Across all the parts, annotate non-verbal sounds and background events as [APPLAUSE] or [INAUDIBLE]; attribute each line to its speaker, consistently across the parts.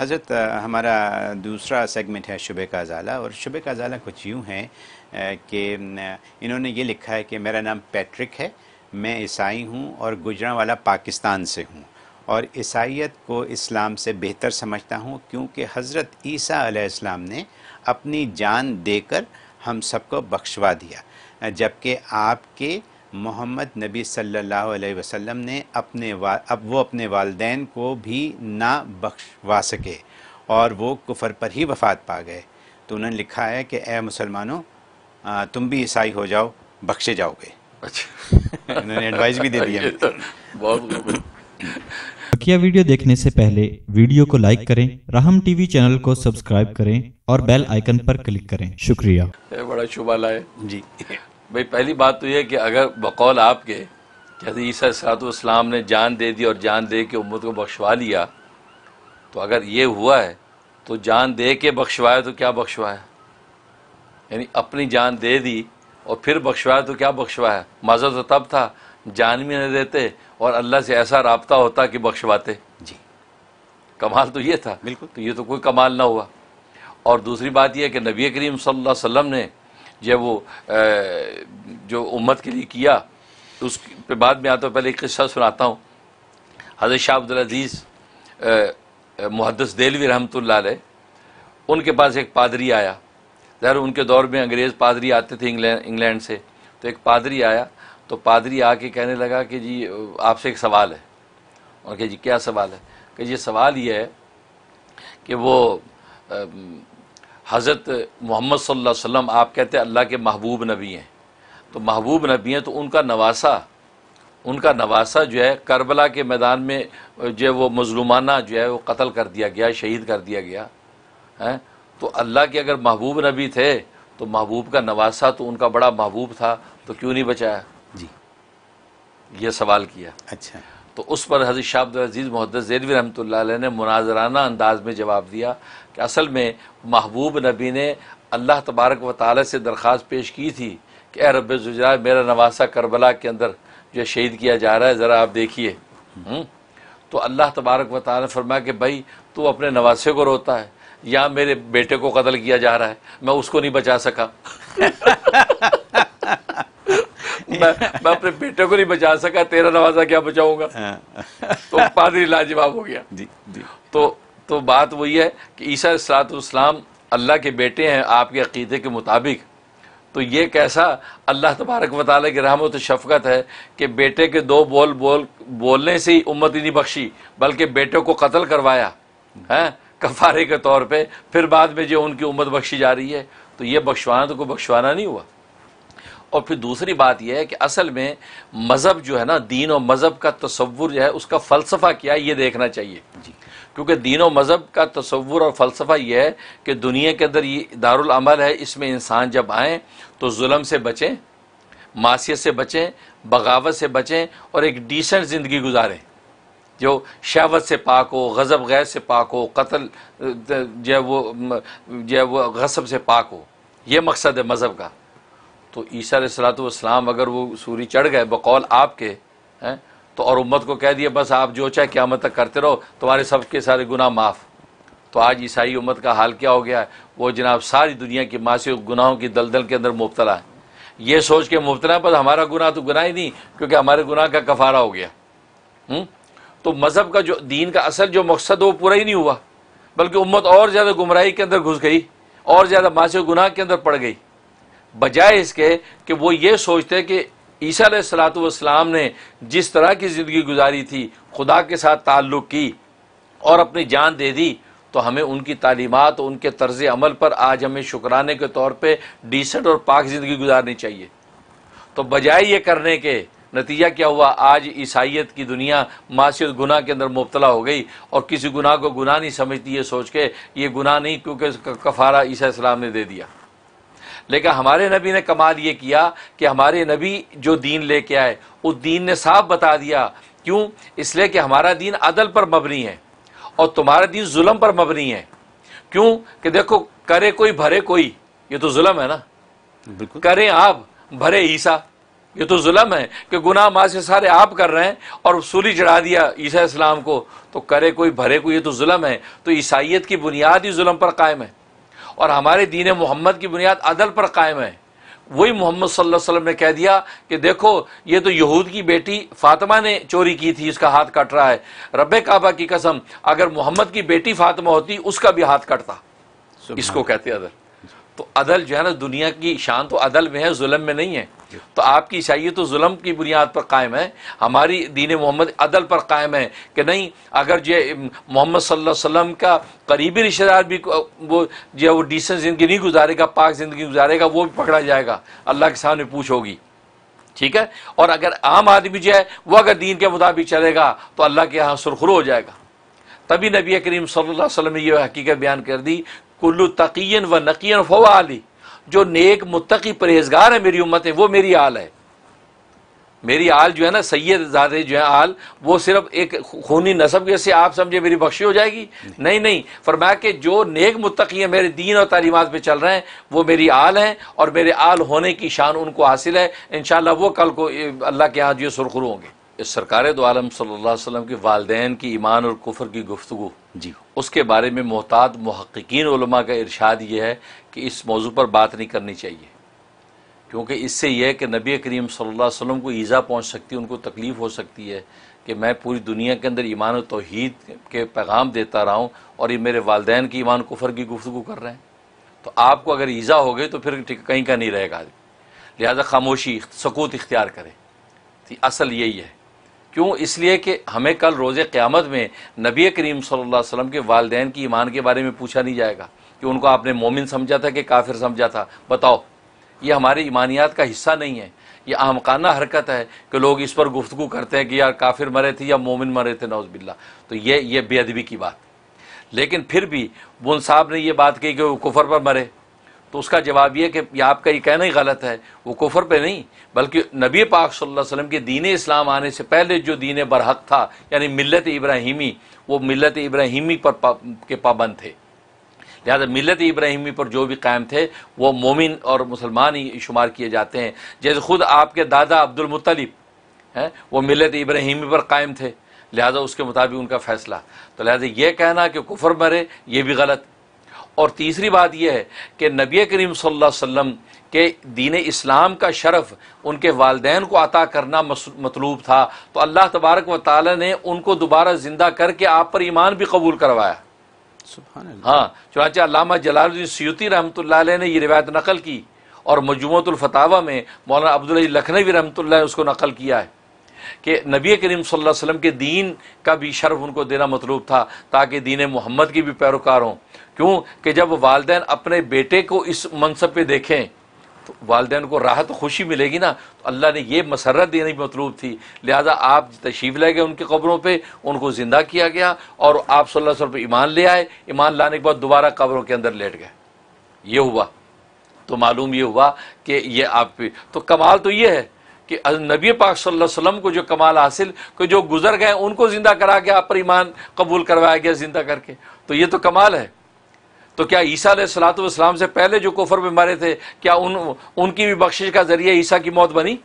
Speaker 1: हज़रत हमारा दूसरा सेगमेंट है शुबे का अजाला और शुबे का अजाला कुछ यूँ हैं कि इन्होंने ये लिखा है कि मेरा नाम पैट्रिक है मैं ईसाई हूँ और गुजरावाला पाकिस्तान से हूँ और ईसाइत को इस्लाम से बेहतर समझता हूँ क्योंकि हज़रत ईसा ने अपनी जान देकर हम सबको बख्शवा दिया जबकि आपके मोहम्मद नबी सल्लल्लाहु अलैहि वसल्लम ने अपने अब वो अपने वालदे को भी ना बख्शवा सके और वो कुफर पर ही वफात पा गए तो उन्होंने लिखा है कि ए मुसलमानों तुम भी ईसाई हो जाओ बख्शे जाओगे अच्छा [LAUGHS] उन्होंने एडवाइस भी दे दिया [LAUGHS] तो बहुत बकिया वीडियो देखने से पहले वीडियो को लाइक करें राहम टीवी चैनल को सब्सक्राइब करें और बेल आइकन पर क्लिक करें शुक्रिया बड़ा शुभ लाए जी भाई पहली बात तो यह कि अगर बकौल आपके जैसे ईसा सलातम ने जान दे दी और जान दे के उम्मत को बख्शवा लिया तो अगर ये हुआ है तो जान दे के बख्शवाए तो क्या बख्शवाया यानी अपनी जान दे दी और फिर बख्शवाया तो क्या बख्शवाया मज़ा तो तब था जान भी नहीं देते और अल्लाह से ऐसा रबता होता कि बख्शवाते जी कमाल तो ये था बिल्कुल तो ये तो कोई कमाल ना हुआ और दूसरी बात यह कि नबी करीम सल वसम ने जब वो जो उम्मत के लिए किया उस पे बाद में आता हूँ पहले एक किस्सा सुनाता हूँ हजरत शाह अब्दुलज़ीज़ मुहदस देलवी रहमत उनके पास एक पादरी आया ज़ाहिर उनके दौर में अंग्रेज़ पादरी आते थे इंग्लैंड इंग्लैंड से तो एक पादरी आया तो पादरी आके कहने लगा कि जी आपसे एक सवाल है और कह जी क्या सवाल है कि जी सवाल ये है कि वो हज़रत मोहम्मद सल्लल्लाहु अलैहि वसल्लम आप कहते हैं अल्लाह के महबूब नबी हैं तो महबूब नबी हैं तो उनका नवासा उनका नवासा जो है करबला के मैदान में जो है वो मजलूमाना जो है वो कत्ल कर दिया गया शहीद कर दिया गया है तो अल्लाह के अगर महबूब नबी थे तो महबूब का नवासा तो उनका बड़ा महबूब था तो क्यों नहीं बचाया जी ये सवाल किया अच्छा तो उस पर हजरत शाह अब्दुल अजीज़ मोहद्दस जेरवी रहमत ने मुनाजराना अंदाज में जवाब दिया कि असल में महबूब नबी ने अल्लाह तबारक व ताली से दरख्वास्त पेश की थी कि ए रब जुजरा मेरा नवासा करबला के अंदर जो शहीद किया जा रहा है ज़रा आप देखिए हम्म? तो अल्लाह तबारक व ताली ने फरमाया कि भाई तू अपने नवासे को रोता है या मेरे बेटे को कतल किया जा रहा है मैं उसको नहीं बचा सका [LAUGHS] मैं मैं अपने बेटे को नहीं बचा सका तेरा नवाजा क्या बचाऊंगा हाँ। तो पादरी लाजवाब हो गया जी, जी। तो तो बात वही है कि ईसा सलातम अल्लाह के बेटे हैं आपके अकीदे के मुताबिक तो ये कैसा अल्लाह तबारक वाली की रहमत शफकत है कि बेटे के दो बोल बोल बोलने से ही उम्मत ही नहीं बख्शी बल्कि बेटे को कत्ल करवाया है कफारे के तौर पर फिर बाद में जो उनकी उम्मत बख्शी जा रही है तो ये बख्शवाना तो कोई बख्शवाना नहीं हुआ और फिर दूसरी बात यह है कि असल में मज़हब जो है ना दीन और मज़हब का तस्वुर जो है उसका फ़लसफ़ा क्या है ये देखना चाहिए जी क्योंकि दीन व मज़हब का तस्वुर और फ़लसफ़ा यह है कि दुनिया के अंदर ये दारमल है इसमें इंसान जब आएँ तो जुल्म से बचें मासीत से बचें बगावत से बचें और एक डिसेंट ज़िंदगी गुजारें जो शहवत से पाक हो गज़ब गैर से पाक हो कतल जो है वो जो है वो गसब से पाक हो यह मकसद है मज़हब का तो ईसा सलात वाम अगर वो सूरी चढ़ गए बकौल आपके हैं तो और उम्मत को कह दिया बस आप जो चाहे क्यामत तक करते रहो तुम्हारे सबके सारे गुनाह माफ़ तो आज ईसाई उम्मत का हाल क्या हो गया है वो जनाब सारी दुनिया की मासी गुनाहों की दलदल के अंदर मुबतला है ये सोच के मुबतला पर हमारा गुनाह तो गुनाह ही नहीं क्योंकि हमारे गुनाह का कफारा हो गया हुँ? हम्म? तो मज़हब का जो दीन का असल जो मकसद वो पूरा ही नहीं हुआ बल्कि उम्मत और ज़्यादा गुमराही के अंदर घुस गई और ज़्यादा मासी गुनाह के अंदर पड़ गई बजाय इसके कि वो ये सोचते कि ईसा सलातम ने जिस तरह की ज़िंदगी गुजारी थी खुदा के साथ ताल्लुक़ की और अपनी जान दे दी तो हमें उनकी तालीमत उनके तर्ज अमल पर आज हमें शुक्राने के तौर पर डिसेंट और पाक ज़िंदगी गुजारनी चाहिए तो बजाय ये करने के नतीजा क्या हुआ आज ईसाइत की दुनिया मासीत गुनाह के अंदर मुबतला हो गई और किसी गुना को गुना नहीं समझती ये सोच के ये गुना नहीं क्योंकि कफारा ईसा इस्लाम ने दे दिया लेकिन हमारे नबी ने कमाल ये किया कि हमारे नबी जो दीन लेके आए उस दीन ने साफ बता दिया क्यों इसलिए कि हमारा दीन अदल पर मबनी है और तुम्हारा दीन जुल्म पर मबनी है क्यों कि देखो करे कोई भरे कोई ये तो जुल्म है ना बिल्कुल करें आप भरे ईसा ये तो जुल्म है कि गुनाह माँ से सारे आप कर रहे हैं और सूली चढ़ा दिया ईसा इस्लाम को तो करे कोई भरे कोई ये तो जुल्म है तो ईसाइत की बुनियाद ही जुल्म पर कायम है और हमारे दीन मोहम्मद की बुनियाद अदल पर कायम है वही मोहम्मद सल्लल्लाहु अलैहि वसल्लम ने कह दिया कि देखो ये तो यहूद की बेटी फातिमा ने चोरी की थी इसका हाथ कट रहा है रब काबा की कसम अगर मोहम्मद की बेटी फातिमा होती उसका भी हाथ कटता इसको कहते अदर तो अदल जो है ना दुनिया की शान तो अदल में है जुलम में नहीं है तो आपकी ईसाई तो जुलम की बुनियाद पर कायम है हमारी दीन मोहम्मद अदल पर कायम है कि नहीं अगर जो मोहम्मद सल्लल्लाहु अलैहि वसल्लम का करीबी रिश्तेदार भी वो जो वो डिसेंट ज़िंदगी नहीं गुजारेगा पाक ज़िंदगी गुजारेगा वो भी पकड़ा जाएगा अल्लाह के सामने पूछ होगी ठीक है और अगर आम आदमी जो है वह अगर दीन के मुताबिक चलेगा तो अल्लाह के यहाँ सुरखरू हो जाएगा तभी नबी करीम सल्लल्लाहु अलैहि वसल्लम ने यह हकीकत बयान कर दी कुल्लु तकीन व नकीन फवा आली जो नेक मुतकी परहेजगार है मेरी उम्मत है वो मेरी आल है मेरी आल जो है ना सैयद ज़ादे जो है आल वो सिर्फ एक खूनी नसब के से आप समझे मेरी बख्शी हो जाएगी नहीं नहीं, नहीं। फरमाया कि जो नेक मुतकी है मेरे दीन और तालीमत पे चल रहे हैं वो मेरी आल हैं और मेरे आल होने की शान उनको हासिल है इन वो कल को अल्लाह के यहाँ जो सुरखरू होंगे इस सरकार दो आलम सल्ला वसम के वालदेन की ईमान और कुफर की गुफ्तु जी उसके बारे में मोहतात महक्कीन का इरशाद ये है कि इस मौजू पर बात नहीं करनी चाहिए क्योंकि इससे यह है कि नबी करीम सल्लल्लाहु अलैहि वसल्लम को ईज़ा पहुँच सकती है उनको तकलीफ़ हो सकती है कि मैं पूरी दुनिया के अंदर ईमान और तोहद के पैगाम देता रहा हूँ और ये मेरे वालदेन की ईमान कुफर की गुफ्तु कर रहे हैं तो आपको अगर ईज़ा हो गई तो फिर कहीं का नहीं रहेगा लिहाजा खामोशी सकूत इख्तियार करें असल यही है क्यों इसलिए कि हमें कल रोज़ क़्यामत में नबी करीम सल्लल्लाहु अलैहि वसल्लम के वालदेन की ईमान के बारे में पूछा नहीं जाएगा कि उनको आपने मोमिन समझा था कि काफिर समझा था बताओ ये हमारे ईमानियात का हिस्सा नहीं है ये अहमकाना हरकत है कि लोग इस पर गुफ्तु करते हैं कि यार काफिर मरे थे या मोमिन मरे थे नौजबिल्ला तो ये ये बेअदबी की बात लेकिन फिर भी बुन साहब ने यह बात कही कि वो कुफर पर मरे तो उसका जवाब यह कि आपका ये कहना ही गलत है वो कुफर पे नहीं बल्कि नबी पाक सल्लल्लाहु अलैहि वसल्लम के दीन इस्लाम आने से पहले जो दीन बरहक था यानी मिलत इब्राहिमी वो मिलत इब्राहिमी पर पा, के पाबंद थे लिहाजा मिलत इब्राहिमी पर जो भी कायम थे वो मोमिन और मुसलमान ही शुमार किए जाते हैं जैसे ख़ुद आपके दादा अब्दुल मुत्तलिब हैं वो मिलत इब्राहिमी पर कायम थे लिहाजा उसके मुताबिक उनका फ़ैसला तो लिहाजा ये कहना कि कुफर मरे ये भी गलत और तीसरी बात यह है कि नबी करीम सल्लल्लाहु अलैहि वसल्लम के दीन इस्लाम का शरफ़ उनके वालदेन को अता करना मतलूब था तो अल्लाह तबारक व ताली ने उनको दोबारा ज़िंदा करके आप पर ईमान भी कबूल करवाया हाँ चुनाचे अलामा जलालुद्दीन सयूती रहमत ने यह रिवायत नकल की और मजमतलफतावा में मौलाना अब्दुल लखनवी रहमत ने उसको नकल किया है कि नबी करीम सल्लल्लाहु अलैहि वसल्लम के दीन का भी शर्फ उनको देना मतलूब था ताकि दीन मोहम्मद की भी पैरोकार हों क्यों कि जब वालदेन अपने बेटे को इस मनसब पे देखें तो वालदेन को राहत तो खुशी मिलेगी ना तो अल्लाह ने यह मसरत देने की मतलूब थी लिहाजा आप तशीफ ले गए उनकी कब्रों पर उनको ज़िंदा किया गया और आप सल्ला पर ईमान ले आए ईमान लाने के बाद दोबारा कब्रों के अंदर लेट गए ये हुआ तो मालूम ये हुआ कि ये आप पे तो कमाल तो ये है कि नबी पाक सल्लल्लाहु अलैहि वसल्लम को जो कमाल हासिल को जो गुजर गए उनको ज़िंदा करा के आप पर ईमान कबूल करवाया गया ज़िंदा करके तो ये तो कमाल है तो क्या ईसा सलात वसलाम से पहले जो कुफर में मारे थे क्या उन उनकी भी बख्शिश का जरिए ईसा की मौत बनी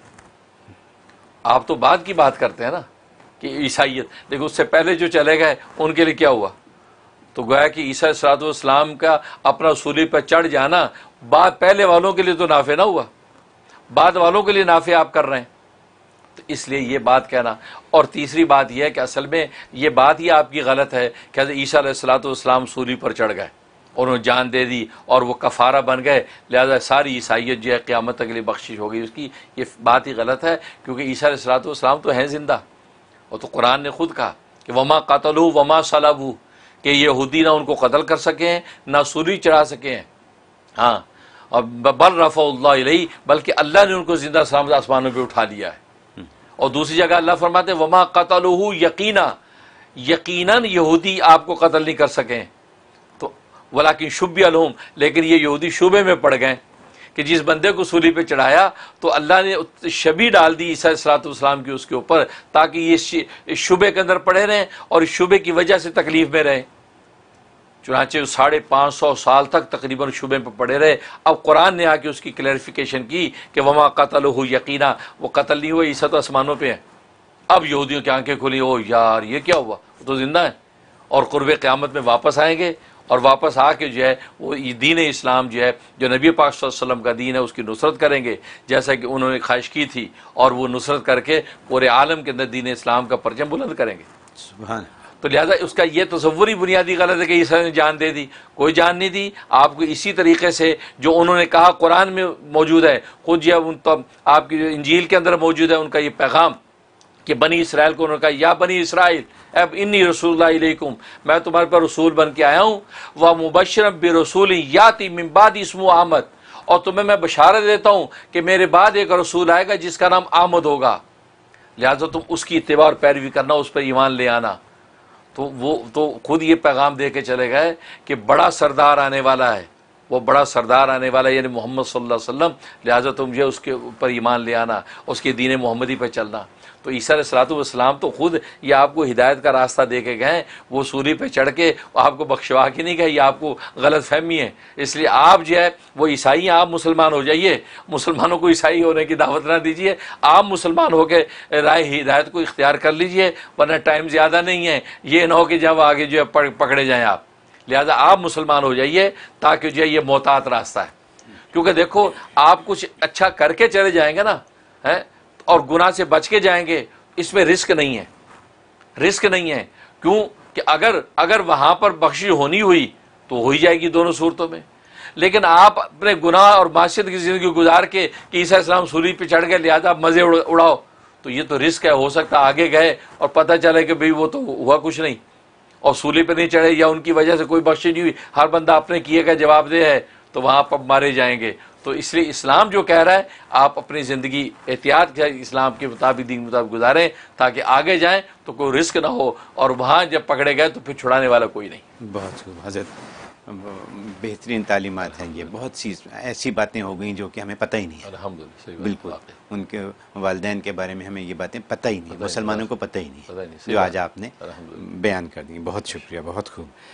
Speaker 1: आप तो बाद की बात करते हैं ना कि ईसाइत लेकिन उससे पहले जो चले गए उनके लिए क्या हुआ तो गोया कि ईसा सलातम का अपना सूली पर चढ़ जाना बाद पहले वालों के लिए तो नाफे ना हुआ बाद वालों के लिए नाफे आप कर रहे हैं तो इसलिए ये बात कहना और तीसरी बात यह है कि असल में ये बात ही आपकी गलत है कि ईसा सलात सलातम सूली पर चढ़ गए और उन्होंने जान दे दी और वो कफारा बन गए लिहाजा सारी ईसाइत जो है क़्यामत के लिए बख्शिश हो गई उसकी ये बात ही गलत है क्योंकि ईसा सलात सलातम तो हैं ज़िंदा और तो कुरान ने ख़ुद कहा कि वमा कतलू वमा सलाबू कि यहूदी ना उनको कतल कर सकें ना सूरी चढ़ा सकें हाँ और बल रफ़ा बल्कि अल्लाह ने उनको ज़िंदा सलामत आसमानों पर उठा लिया है हम्म। और दूसरी जगह अल्लाह फरमाते वमा कतलू यकीना यकीनन यहूदी आपको कतल नहीं कर सकें वलाकिन शुभ अलहम लेकिन ये यहूदी शुबे में पड़ गए कि जिस बंदे को सूली पे चढ़ाया तो अल्लाह ने शबी डाल दी ईसा सलातम की उसके ऊपर ताकि ये शुबे के अंदर पड़े रहें और शुबे की वजह से तकलीफ़ में रहें चुनाचे साढ़े पाँच सौ साल तक तकरीबन शुबे पर पड़े रहे अब कुरान ने आके उसकी क्लैरिफिकेशन की कि वमा कतल हो यकीन वो कतल नहीं हुआ ईसा तो आसमानों पर है अब यहूदियों की आंखें खुली ओ यार ये क्या हुआ वो तो ज़िंदा है और क़ुरब क़्यामत में वापस आएंगे और वापस आके जो है वो दीन इस्लाम जो है जो नबी पाक वसल्लम का दीन है उसकी नुसरत करेंगे जैसा कि उन्होंने ख्वाहिश की थी और वो नुसरत करके पूरे आलम के अंदर दीन इस्लाम का परचम बुलंद करेंगे तो लिहाजा उसका यह तस्वुर ही बुनियादी गलत है कि ईसा ने जान दे दी कोई जान नहीं दी आपको इसी तरीके से जो उन्होंने कहा कुरान में मौजूद है खुद या उन तब आपकी जो इंजील के अंदर मौजूद है उनका ये पैगाम कि बनी इसराइल को उन्होंने कहा या बनी इसराइल अब इन्नी रसूलकुम मैं तुम्हारे पर रसूल बन के आया हूँ व मुबशर बे रसूल याति मिम्बाद इसमो आमद और तुम्हें मैं बशारत देता हूँ कि मेरे बाद एक रसूल आएगा जिसका नाम आमद होगा लिहाजा तुम उसकी इतवा और पैरवी करना उस पर ईमान ले आना तो वो तो खुद ये पैगाम दे के चले गए कि बड़ा सरदार आने वाला है वो बड़ा सरदार आने वाला यानी मोहम्मद सल्लल्लाहु अलैहि वसल्लम लिहाजा तुम तो ये उसके ऊपर ईमान ले आना उसके दीन मोहम्मदी पर चलना तो ईसा सलातम तो ख़ुद ये आपको हिदायत का रास्ता दे के गए वो सूरी पे चढ़ के आपको बख्शवा के नहीं गए ये आपको गलत फहमी है इसलिए आप जो है वो ईसाई हैं आप मुसलमान हो जाइए मुसलमानों को ईसाई होने की दावत ना दीजिए आप मुसलमान होकर राय हिदायत को इख्तियार कर लीजिए वरना टाइम ज़्यादा नहीं है ये ना हो कि जब आगे जो है पकड़े जाएँ आप लिहाजा आप मुसलमान हो जाइए ताकि जो है ये मोहतात रास्ता है क्योंकि देखो आप कुछ अच्छा करके चले जाएंगे ना हैं और गुनाह से बच के जाएंगे इसमें रिस्क नहीं है रिस्क नहीं है क्यों कि अगर अगर वहां पर बख्शी होनी हुई तो हो ही जाएगी दोनों सूरतों में लेकिन आप अपने गुनाह और माशियत की ज़िंदगी गुजार के कि ईसा इस्लाम सूरी पे चढ़ गए लिहाजा मज़े उड़ाओ तो ये तो रिस्क है हो सकता आगे गए और पता चले कि भाई वो तो हुआ कुछ नहीं और सूली पर नहीं चढ़े या उनकी वजह से कोई बख्शी नहीं हुई हर बंदा अपने किए का जवाब दे है तो वहाँ पर मारे जाएंगे तो इसलिए इस्लाम जो कह रहा है आप अपनी ज़िंदगी एहतियात के इस्लाम के मुताबिक दीन के मुताबिक गुजारें ताकि आगे जाएं तो कोई रिस्क ना हो और वहाँ जब पकड़े गए तो फिर छुड़ाने वाला कोई नहीं बहुत बेहतरीन तालीमत हैं ये बहुत सी ऐसी बातें हो गई जो कि हमें पता ही नहीं है बिल्कुल उनके वालदेन के बारे में हमें ये बातें पता ही नहीं मुसलमानों को पता ही नहीं जो आज आपने बयान कर दी बहुत शुक्रिया बहुत खूब